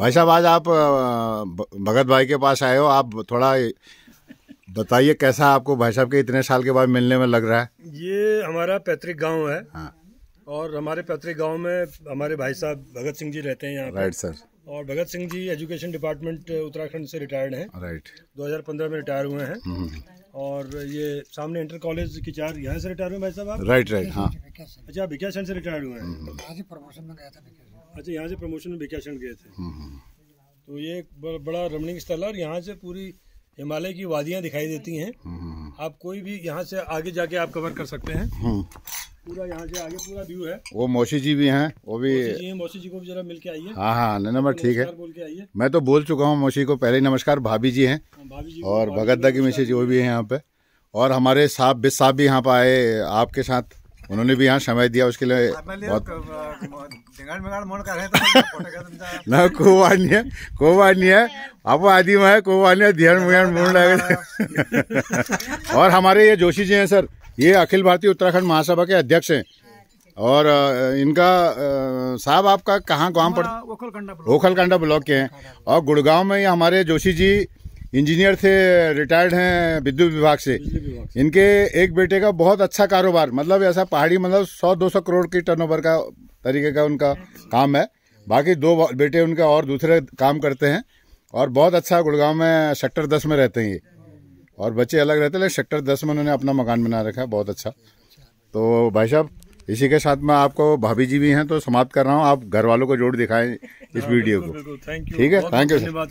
भाई साहब आज आप भगत भाई के पास आए हो आप थोड़ा बताइए कैसा आपको भाई साहब के इतने साल के बाद मिलने में लग रहा है ये हमारा पैतृक गांव है हाँ। और हमारे पैतृक गांव में हमारे भाई साहब भगत सिंह जी रहते हैं यहाँ राइट सर और भगत सिंह जी एजुकेशन डिपार्टमेंट उत्तराखंड से रिटायर्ड हैं राइट 2015 में रिटायर हुए हैं हम्म। और ये सामने इंटर कॉलेज की चार यहाँ से रिटायर हुए भाई साहब राइट राइट हाँ अच्छा भिकिया अच्छा, से रिटायर्ड हुए हैं हम्म। अच्छा यहाँ से प्रमोशन में वेकेशन गए थे हम्म, हम्म। तो ये एक बड़ा रमणीय स्थल है और यहाँ से पूरी हिमालय की वादियाँ दिखाई देती हैं हम्म, आप कोई भी यहाँ से आगे जाके आप कवर कर सकते हैं पूरा यहाँ से आगे पूरा व्यू है वो मौसी जी भी हैं वो भी मौसी जी, मौसी जी को भी जरा मिल के आइए हाँ हाँ नंबर ठीक है बोल के आइए मैं तो बोल चुका हूँ मौसी को पहले नमस्कार भाभी जी हैं हाँ, और भगत दा की मिशी जी वो भी है यहाँ पे और हमारे साहब बिस साहब भी यहाँ पे आए आपके साथ उन्होंने भी यहाँ समय दिया उसके लिए बहुत तो, तो ना को है को है आप आदि में है को है ध्यान मुन लगे और हमारे ये जोशी जी हैं सर ये अखिल भारतीय उत्तराखंड महासभा के अध्यक्ष हैं और इनका साहब आपका कहाँ गांव पड़ता ओखलकंडा ब्लॉक के हैं और गुड़गांव में ये हमारे जोशी जी इंजीनियर थे रिटायर्ड हैं विद्युत विभाग से इनके एक बेटे का बहुत अच्छा कारोबार मतलब ऐसा पहाड़ी मतलब सौ दो सौ करोड़ की टर्नओवर का तरीके का उनका काम है बाकी दो बेटे उनका और दूसरे काम करते हैं और बहुत अच्छा गुड़गांव में सेक्टर दस में रहते हैं ये और बच्चे अलग रहते हैं लेकिन सेक्टर दस में उन्होंने अपना मकान बना रखा है बहुत अच्छा तो भाई साहब इसी के साथ मैं आपको भाभी जी भी हैं तो समाप्त कर रहा हूँ आप घर वालों को जोड़ दिखाएं इस हाँ, वीडियो को ठीक है थैंक यू